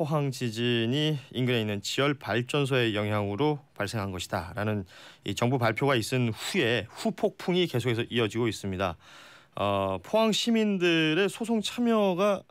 포항 지진이 인근에 있는 지열 발전소의 영향으로 발생한 것이다라는 이 정부 발표가 있은 후에 후폭풍이 계속해서 이어지고 있습니다. 어, 포항 시민들의 소송 참여가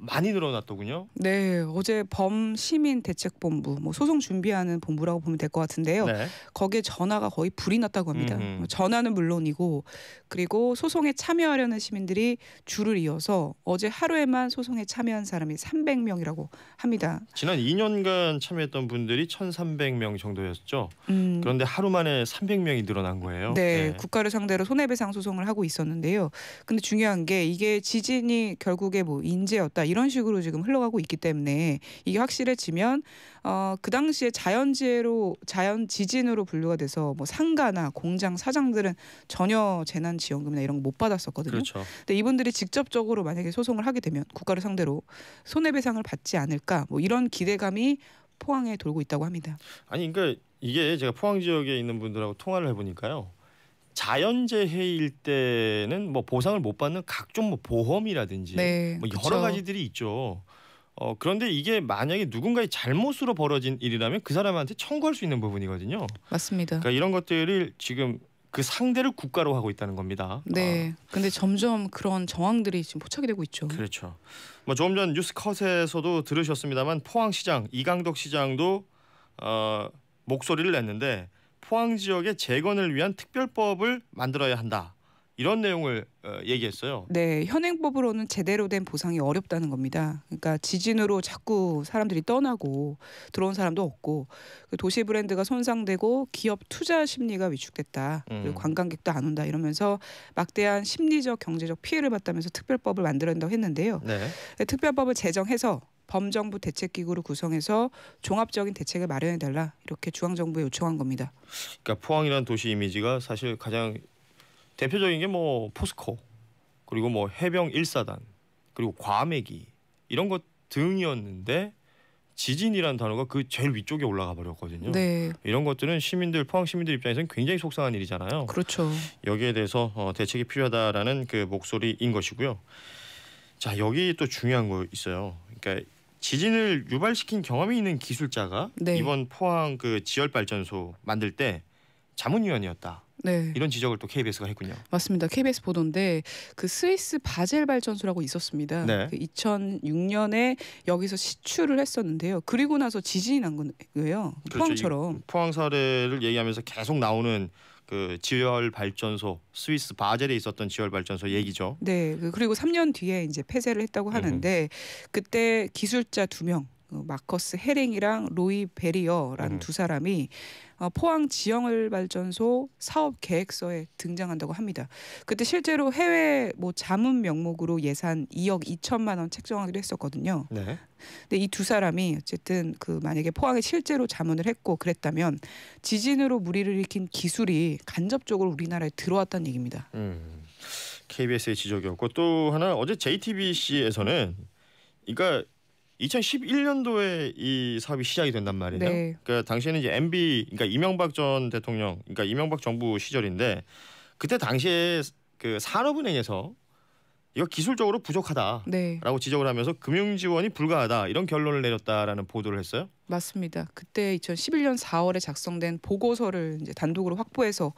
많이 늘어났더군요. 네, 어제 범 시민 대책 본부, 뭐 소송 준비하는 본부라고 보면 될 것 같은데요. 네. 거기에 전화가 거의 불이 났다고 합니다. 음흠. 뭐 전화는 물론이고 그리고 소송에 참여하려는 시민들이 줄을 이어서 어제 하루에만 소송에 참여한 사람이 300명이라고 합니다. 지난 2년간 참여했던 분들이 1,300명 정도였죠. 음. 그런데 하루 만에 300명이 늘어난 거예요. 네, 네, 국가를 상대로 손해배상 소송을 하고 있었는데요. 근데 중요한 게 이게 지진이 결국에 뭐 인재였다. 이런 식으로 지금 흘러가고 있기 때문에 이게 확실해지면 어, 그 당시에 자연재해로 자연 지진으로 분류가 돼서 뭐 상가나 공장 사장들은 전혀 재난 지원금이나 이런 거 못 받았었거든요. 그렇죠. 근데 이분들이 직접적으로 만약에 소송을 하게 되면 국가를 상대로 손해배상을 받지 않을까 뭐 이런 기대감이 포항에 돌고 있다고 합니다. 아니 그러니까 이게 제가 포항 지역에 있는 분들하고 통화를 해보니까요. 자연재해일 때는 뭐 보상을 못 받는 각종 뭐 보험이라든지 네, 뭐 여러 그렇 가지들이 있죠. 어, 그런데 이게 만약에 누군가의 잘못으로 벌어진 일이라면 그 사람한테 청구할 수 있는 부분이거든요. 맞습니다. 그러니까 이런 것들을 지금 그 상대를 국가로 하고 있다는 겁니다. 네. 아. 근데 점점 그런 정황들이 지금 포착이 되고 있죠. 그렇죠. 뭐 조금 전 뉴스 컷에서도 들으셨습니다만 포항시장 이강덕 시장도 어, 목소리를 냈는데 포항 지역의 재건을 위한 특별법을 만들어야 한다. 이런 내용을 어, 얘기했어요. 네, 현행법으로는 제대로 된 보상이 어렵다는 겁니다. 그러니까 지진으로 자꾸 사람들이 떠나고 들어온 사람도 없고 그 도시 브랜드가 손상되고 기업 투자 심리가 위축됐다. 그리고 음. 관광객도 안 온다 이러면서 막대한 심리적 경제적 피해를 봤다면서 특별법을 만들어낸다고 했는데요. 네. 그 특별법을 제정해서 범정부 대책기구를 구성해서 종합적인 대책을 마련해 달라 이렇게 중앙 정부에 요청한 겁니다. 그러니까 포항이라는 도시 이미지가 사실 가장 대표적인 게 뭐 포스코 그리고 뭐 해병 1사단 그리고 과메기 이런 것 등이었는데 지진이라는 단어가 그 제일 위쪽에 올라가 버렸거든요. 네. 이런 것들은 시민들 포항 시민들 입장에서는 굉장히 속상한 일이잖아요. 그렇죠. 여기에 대해서 어, 대책이 필요하다라는 그 목소리인 것이고요. 자 여기 또 중요한 거 있어요. 그러니까 지진을 유발시킨 경험이 있는 기술자가 네. 이번 포항 그 지열 발전소 만들 때 자문위원이었다. 네. 이런 지적을 또 KBS가 했군요. 맞습니다. KBS 보도인데 그 스위스 바젤 발전소라고 있었습니다. 네. 그 2006년에 여기서 시추를 했었는데요. 그리고 나서 지진이 난 거예요. 그렇죠. 포항처럼. 포항 사례를 얘기하면서 계속 나오는 그 지열 발전소 스위스 바젤에 있었던 지열 발전소 얘기죠. 네. 그, 그리고 3년 뒤에 이제 폐쇄를 했다고 하는데 그때 기술자 2명 그 마커스 헤링이랑 로이 베리어라는 음. 두 사람이 어, 포항 지형을 발전소 사업 계획서에 등장한다고 합니다. 그때 실제로 해외 뭐 자문 명목으로 예산 2억 2천만 원 책정하기로 했었거든요. 네. 근데 이 두 사람이 어쨌든 그 만약에 포항에 실제로 자문을 했고 그랬다면 지진으로 무리를 일으킨 기술이 간접적으로 우리나라에 들어왔다는 얘기입니다. 음. KBS의 지적이었고 또 하나 어제 JTBC에서는 그러니까 2011년도에 이 사업이 시작이 된단 말이에요. 네. 그러니까 당시에는 이제 MB 그러니까 이명박 전 대통령 그러니까 이명박 정부 시절인데 그때 당시에 그 산업은행에서 이거 기술적으로 부족하다라고 네. 지적을 하면서 금융 지원이 불가하다 이런 결론을 내렸다라는 보도를 했어요. 맞습니다. 그때 2011년 4월에 작성된 보고서를 이제 단독으로 확보해서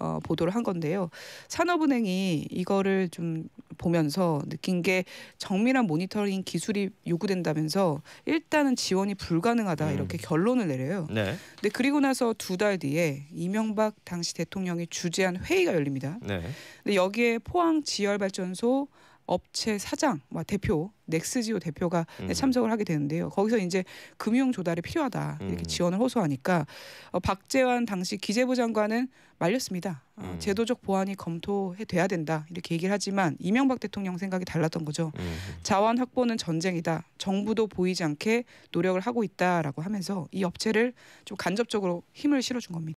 어, 보도를 한 건데요. 산업은행이 이거를 좀 보면서 느낀 게 정밀한 모니터링 기술이 요구된다면서 일단은 지원이 불가능하다 음. 이렇게 결론을 내려요. 네. 근데 그리고 나서 두 달 뒤에 이명박 당시 대통령이 주재한 회의가 열립니다. 네. 근데 여기에 포항 지열발전소 업체 사장, 뭐 대표, 넥스지오 대표가 음. 참석을 하게 되는데요. 거기서 이제 금융 조달이 필요하다 이렇게 음. 지원을 호소하니까 어, 박재환 당시 기재부 장관은 말렸습니다. 어, 제도적 보완이 검토돼야 된다 이렇게 얘기를 하지만 이명박 대통령 생각이 달랐던 거죠. 음. 자원 확보는 전쟁이다. 정부도 보이지 않게 노력을 하고 있다라고 하면서 이 업체를 좀 간접적으로 힘을 실어준 겁니다.